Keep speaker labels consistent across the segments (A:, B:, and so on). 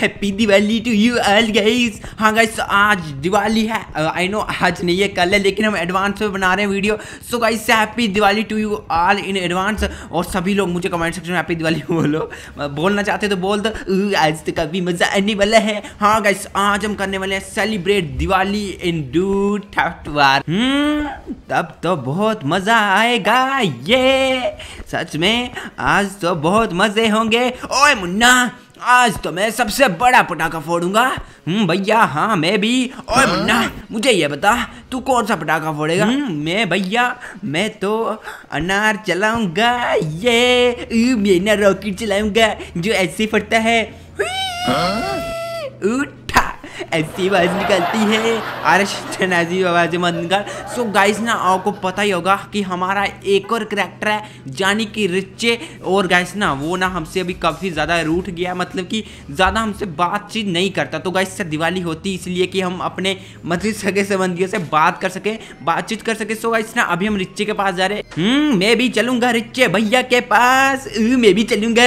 A: Happy Diwali to you all guys हाँ guys तो आज दिवाली है आई uh, नो आज नहीं है कल है लेकिन हम एडवांस में बना रहे हैं video so guys happy Diwali to you all in advance और सभी लोग मुझे कमेंट सेक्शन में हैप्पी दिवाली बोलो बोलना चाहते तो बोल दो आज तो कभी मज़ा आने वाला है हाँ गाइस आज हम करने वाले हैं सेलिब्रेट दिवाली इन डू थर्टवार तब तो बहुत मज़ा आएगा ये सच में आज तो बहुत मज़े होंगे ओए मुन्ना आज तो मैं सबसे बड़ा पटाखा फोड़ूंगा हम्म भैया हाँ मैं भी और हाँ? मुन्ना मुझे ये बता तू कौन सा पटाखा फोड़ेगा हम्म, मैं भैया मैं तो अनार चलाऊंगा ये मैं ना रॉकेट चलाऊंगा जो ऐसे फटता है हाँ? ऐसी आवाज़ निकलती है आरक्षण ऐसी आवाज़ मत निकाल सो गाइस ना आपको पता ही होगा कि हमारा एक और करेक्टर है जानी कि रिच्चे और गाइस ना वो ना हमसे अभी काफ़ी ज़्यादा रूठ गया मतलब कि ज़्यादा हमसे बातचीत नहीं करता तो गाइस से दिवाली होती इसलिए कि हम अपने मतलब सगे संबंधियों से बात कर सके बातचीत कर सके सो गाइस ना अभी हम रिच्चे के पास जा रहे हैं हम्म, मैं भी चलूंगा रिच्चे भैया के पास मैं भी चलूँगा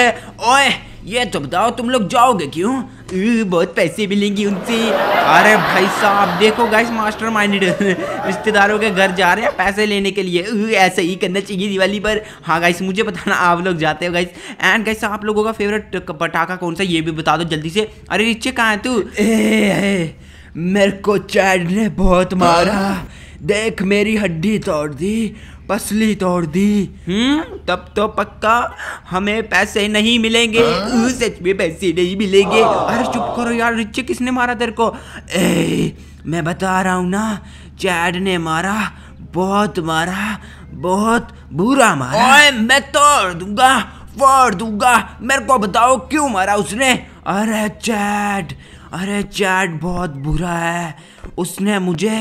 A: ओए ये तो बताओ तुम लोग जाओगे क्यों बहुत पैसे मिलेंगी उनसे अरे भाई साहब देखो गाइस मास्टर माइंडेड रिश्तेदारों के घर जा रहे हैं पैसे लेने के लिए ऐसा ही करना चाहिए दिवाली पर हाँ गाइस मुझे बताना आप लोग जाते हो गाइस एंड गाइस आप लोगों का फेवरेट पटाखा कौन सा ये भी बता दो जल्दी से अरे रिचे कहाँ है तू ए, मेरे को चैड ने बहुत मारा हाँ। देख मेरी हड्डी तोड़ दी पसली तोड़ दी हम्म तब तो पक्का हमें पैसे नहीं मिलेंगे हाँ? सच में पैसे नहीं मिलेंगे हाँ। अरे चुप करो यार रिचे किसने मारा तेरे को ए, मैं बता रहा हूँ ना चैड ने मारा बहुत मारा बहुत बुरा मारा ओए मैं तोड़ दूंगा फोड़ दूंगा मेरे को बताओ क्यों मारा उसने अरे चैट अरे चैट बहुत बुरा है उसने मुझे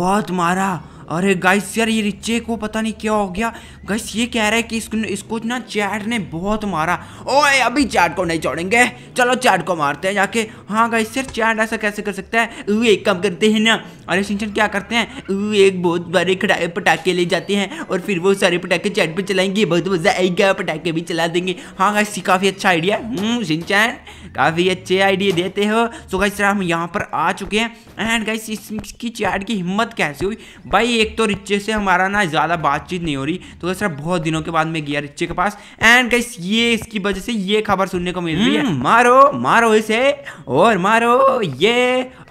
A: बहुत मारा अरे गाइस यार ये रिच्चे को पता नहीं क्या हो गया गाइस ये कह रहा है कि इसको इसको ना चैट ने बहुत मारा ओए अभी चैट को नहीं छोड़ेंगे चलो चैट को मारते हैं जाके हाँ गाइस यार चैट ऐसा कैसे कर सकता है ऊ एक काम करते हैं ना अरे सिंचन क्या करते हैं ऊ एक बहुत बड़े पटाखे ले जाते हैं और फिर वो सारे पटाखे चैट पर चलाएंगे बहुत मजा आएगा पटाखे भी चला देंगे हाँ गाइस काफ़ी अच्छा आइडिया हम्म, सिंचन काफ़ी अच्छे आइडिया देते हो सो गाइस हम यहाँ पर आ चुके हैं एंड गाइस इसकी चैट की हिम्मत कैसे हुई भाई एक तो रिच्चे से हमारा ना ज़्यादा बातचीत नहीं हो रही तो गाइस बहुत दिनों के बाद में गया रिच्चे के पास एंड गाइस ये इसकी वजह से ये खबर सुनने को मिल रही है हम्म। मारो मारो इसे और मारो ये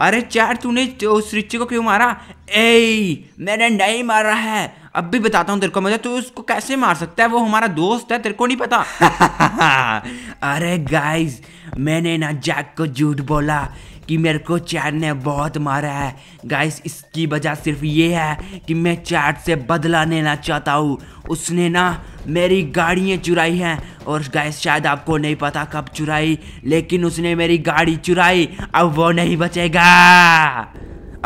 A: अरे चैट तूने तो उस रिच्चे को क्यों मारा ए मैंने नहीं मारा है अब भी बताता हूँ तेरे को मतलब तू उसको कैसे मार सकता है वो हमारा दोस्त है तेरे को नहीं पता अरे गाइस मैंने ना जैक को झूठ बोला कि मेरे को चैट ने बहुत मारा है गाइस इसकी वजह सिर्फ ये है कि मैं चैट से बदला लेना चाहता हूँ उसने ना मेरी गाड़ियाँ चुराई हैं और गाइस शायद आपको नहीं पता कब चुराई लेकिन उसने मेरी गाड़ी चुराई अब वो नहीं बचेगा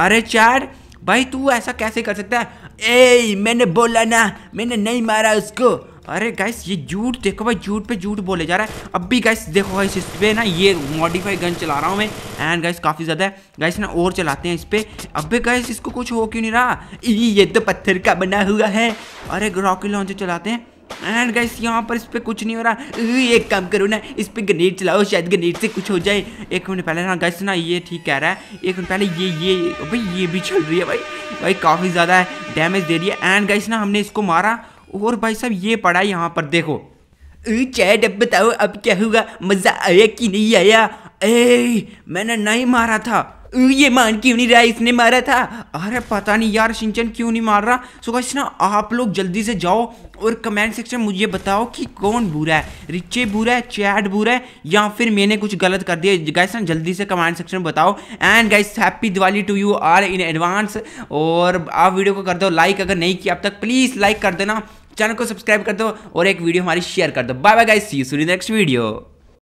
A: अरे चैट भाई तू ऐसा कैसे कर सकता है ए मैंने बोला ना मैंने नहीं मारा उसको अरे गाइस ये झूठ देखो भाई झूठ पे झूठ बोले जा रहा है अब भी गाइस देखो भाई इस पर ना ये मॉडिफाई गन चला रहा हूँ मैं एंड गाइस काफ़ी ज़्यादा गाइस ना और चलाते हैं इस पर अब भी गाइस इसको कुछ हो क्यों नहीं रहा ये तो पत्थर का बना हुआ है अरे रॉकेट लॉन्चर चलाते हैं एंड गाइस यहाँ पर इस पर कुछ नहीं हो रहा एक काम करो ना इस पर ग्रेनेड चलाओ शायद ग्रेनेड से कुछ हो जाए एक मिनट पहले ना गाइस ना ये ठीक कह रहा है एक मिनट पहले ये ये भाई ये भी चल रही है भाई भाई काफ़ी ज़्यादा है डैमेज दे रही है एंड गाइस ना हमने इसको मारा और भाई साहब ये पढ़ा यहाँ पर देखो चैट अब बताओ अब क्या हुआ मज़ा आया कि नहीं आया ए मैंने नहीं मारा था ये मान क्यों नहीं रहा इसने मारा था अरे पता नहीं यार सिंचन क्यों नहीं मार रहा सो गाइस ना आप लोग जल्दी से जाओ और कमेंट सेक्शन में मुझे बताओ कि कौन बुरा है रिचे बुरा है चैट बुरा है या फिर मैंने कुछ गलत कर दिया गाइस ना जल्दी से कमेंट सेक्शन में बताओ and guys happy Diwali to you are in advance और आप वीडियो को कर दो लाइक अगर नहीं किया अब तक प्लीज़ लाइक कर देना चैनल को सब्सक्राइब कर दो और एक वीडियो हमारी शेयर कर दो bye bye guys see you next video